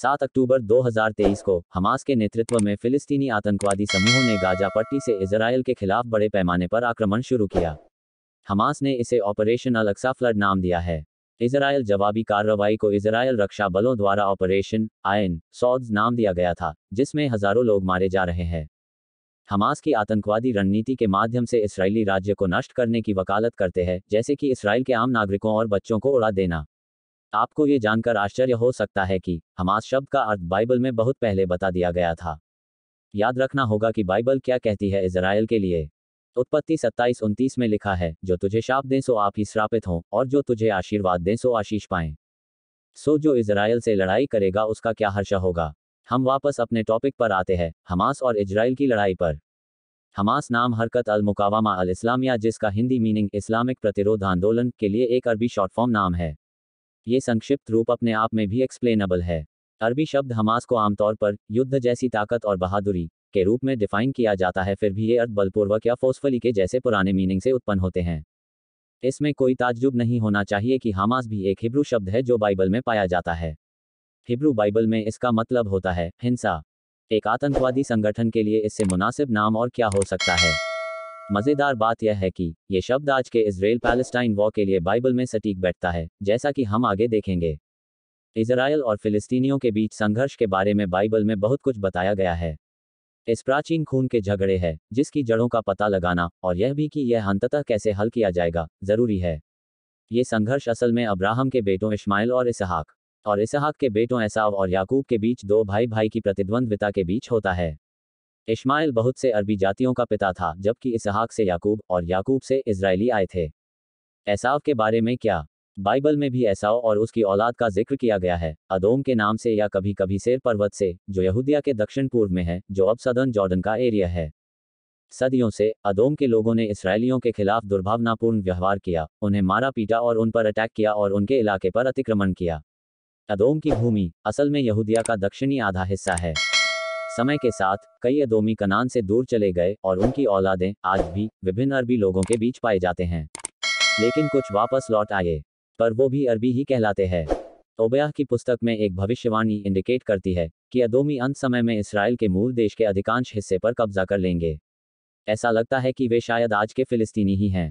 7 अक्टूबर 2023 को हमास के नेतृत्व में फिलिस्तीनी आतंकवादी समूहों ने गाजा पट्टी से इसराइल के खिलाफ बड़े पैमाने पर आक्रमण शुरू किया हमास ने इसे ऑपरेशन अलक्सा फ्लड नाम दिया है इसराइल जवाबी कार्रवाई को इसराइल रक्षा बलों द्वारा ऑपरेशन आयन सौद नाम दिया गया था जिसमें हजारों लोग मारे जा रहे हैं हमास की आतंकवादी रणनीति के माध्यम से इसराइली राज्य को नष्ट करने की वकालत करते हैं जैसे कि इसराइल के आम नागरिकों और बच्चों को उड़ा देना आपको ये जानकर आश्चर्य हो सकता है कि हमास शब्द का अर्थ बाइबल में बहुत पहले बता दिया गया था याद रखना होगा कि बाइबल क्या कहती है इसराइल के लिए उत्पत्ति सत्ताईस उनतीस में लिखा है जो तुझे शाप दें सो आप ही श्रापित हों और जो तुझे आशीर्वाद दें सो आशीष पाएं सो जो इसराइल से लड़ाई करेगा उसका क्या हर्ष होगा हम वापस अपने टॉपिक पर आते हैं हमास और इसराइल की लड़ाई पर हमास नाम हरकत अल मुकावामा अल इस्लामिया जिसका हिंदी मीनिंग इस्लामिक प्रतिरोध आंदोलन के लिए एक अरबी शॉर्ट फॉर्म नाम है ये संक्षिप्त रूप अपने आप में भी एक्सप्लेनेबल है अरबी शब्द हमास को आमतौर पर युद्ध जैसी ताकत और बहादुरी के रूप में डिफाइन किया जाता है फिर भी ये अर्थ बलपूर्वक या फोसफली के जैसे पुराने मीनिंग से उत्पन्न होते हैं इसमें कोई ताजुब नहीं होना चाहिए कि हमास भी एक हिब्रू शब्द है जो बाइबल में पाया जाता है हिब्रू बाइबल में इसका मतलब होता है हिंसा एक आतंकवादी संगठन के लिए इससे मुनासिब नाम और क्या हो सकता है मजेदार बात यह है कि ये शब्द आज के इसराइल पैलेस्टाइन वॉ के लिए बाइबल में सटीक बैठता है जैसा कि हम आगे देखेंगे इसराइल और फिलिस्तीनियों के बीच संघर्ष के बारे में बाइबल में बहुत कुछ बताया गया है इस प्राचीन खून के झगड़े है जिसकी जड़ों का पता लगाना और यह भी कि यह अंततः कैसे हल किया जाएगा जरूरी है ये संघर्ष असल में अब्राहम के बेटों इस्माइल और इसहाक और इसहाक के बेटों ऐसाव और याकूब के बीच दो भाई भाई की प्रतिद्वंद्विता के बीच होता है इश्माइल बहुत से अरबी जातियों का पिता था जबकि इसहाक से याकूब और याकूब से इसराइली आए थे ऐसाव के बारे में क्या बाइबल में भी ऐसाव और उसकी औलाद का जिक्र किया गया है अदोम के नाम से या कभी कभी सेर पर्वत से जो यहूदिया के दक्षिण पूर्व में है जो अब सदर्न जॉर्डन का एरिया है सदियों से अदोम के लोगों ने इसराइलियों के खिलाफ दुर्भावनापूर्ण व्यवहार किया उन्हें मारा पीटा और उन पर अटैक किया और उनके इलाके पर अतिक्रमण किया अदोम की भूमि असल में यहूदिया का दक्षिणी आधा हिस्सा है समय के साथ कई अदोमी कनान से दूर चले गए और उनकी औलादें आज भी विभिन्न अरबी लोगों के बीच पाए जाते हैं लेकिन कुछ वापस लौट आए पर वो भी अरबी ही कहलाते हैं ओब्याह की पुस्तक में एक भविष्यवाणी इंडिकेट करती है कि अदोमी अंत समय में इसराइल के मूल देश के अधिकांश हिस्से पर कब्जा कर लेंगे ऐसा लगता है कि वे शायद आज के फिलिस्तीनी ही हैं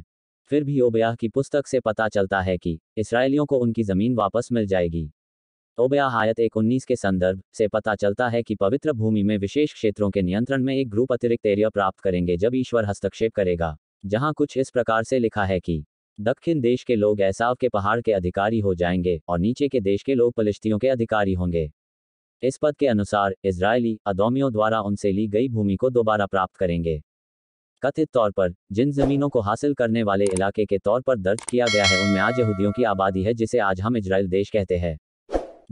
फिर भी ओबयाह की पुस्तक से पता चलता है कि इसराइलियों को उनकी ज़मीन वापस मिल जाएगी ओबिया हायत एक उन्नीस के संदर्भ से पता चलता है कि पवित्र भूमि में विशेष क्षेत्रों के नियंत्रण में एक ग्रुप अतिरिक्त एरिया प्राप्त करेंगे जब ईश्वर हस्तक्षेप करेगा जहां कुछ इस प्रकार से लिखा है कि दक्षिण देश के लोग ऐसाव के पहाड़ के अधिकारी हो जाएंगे और नीचे के देश के लोग पलिश्तियों के अधिकारी होंगे इस पद के अनुसार इसराइली अदोमियों द्वारा उनसे ली गई भूमि को दोबारा प्राप्त करेंगे कथित तौर पर जिन जमीनों को हासिल करने वाले इलाके के तौर पर दर्ज किया गया है उनमें आज यहूदियों की आबादी है जिसे आज हम इसराइल देश कहते हैं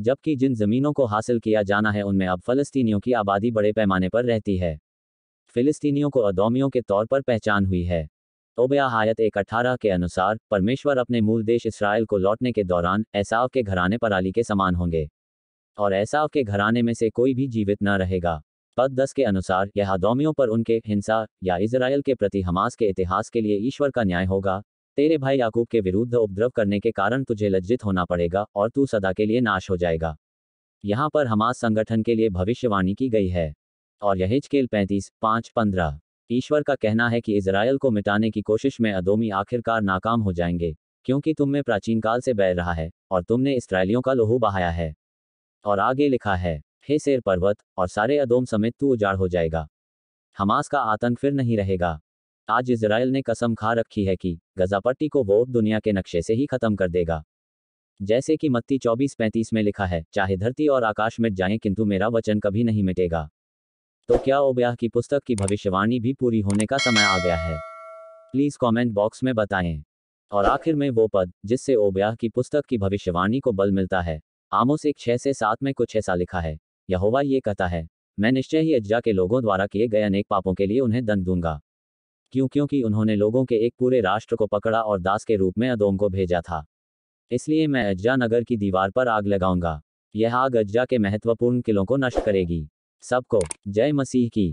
जबकि जिन जमीनों को हासिल किया जाना है उनमें अब फलस्तीनियों की आबादी बड़े पैमाने पर रहती है फिलिस्तीनियों को अदोमियों के तौर पर पहचान हुई है ओबिया हायत एक अठारह के अनुसार परमेश्वर अपने मूल देश इसराइल को लौटने के दौरान ऐसाव के घराने पराली के समान होंगे और ऐसाव के घराने में से कोई भी जीवित न रहेगा पद दस के अनुसार यह दोमियों पर उनके हिंसा या इसराइल के प्रति हमास के इतिहास के लिए ईश्वर का न्याय होगा तेरे भाई याकूब के विरुद्ध उपद्रव करने के कारण तुझे लज्जित होना पड़ेगा और तू सदा के लिए नाश हो जाएगा यहाँ पर हमास संगठन के लिए भविष्यवाणी की गई है और यह खेल पैंतीस पाँच पंद्रह ईश्वर का कहना है कि इसराइल को मिटाने की कोशिश में अदोमी आखिरकार नाकाम हो जाएंगे क्योंकि तुम में प्राचीन काल से बैर रहा है और तुमने इसराइलियों का लोहू बहाया है और आगे लिखा है हे शेर पर्वत और सारे अदोम समेत तू उजाड़ हो जाएगा हमास का आतंक फिर नहीं रहेगा आज इसराइल ने कसम खा रखी है कि गजापट्टी को वो दुनिया के नक्शे से ही खत्म कर देगा जैसे कि मत्ती चौबीस पैंतीस में लिखा है चाहे धरती और आकाश मिट जाएं किंतु मेरा वचन कभी नहीं मिटेगा तो क्या ओब्याह की पुस्तक की भविष्यवाणी भी पूरी होने का समय आ गया है प्लीज कमेंट बॉक्स में बताएं और आखिर में वो पद जिससे ओब्याह की पुस्तक की भविष्यवाणी को बल मिलता है आमोस एक छह से सात में कुछ ऐसा लिखा है यहोवा ये कहता है मैं निश्चय ही अज्जा के लोगों द्वारा किए गए अनेक पापों के लिए उन्हें दंड दूंगा क्यों क्योंकि उन्होंने लोगों के एक पूरे राष्ट्र को पकड़ा और दास के रूप में अदोम को भेजा था इसलिए मैं अज्जा नगर की दीवार पर आग लगाऊंगा यह आग अज्जा के महत्वपूर्ण किलों को नष्ट करेगी सबको जय मसीह की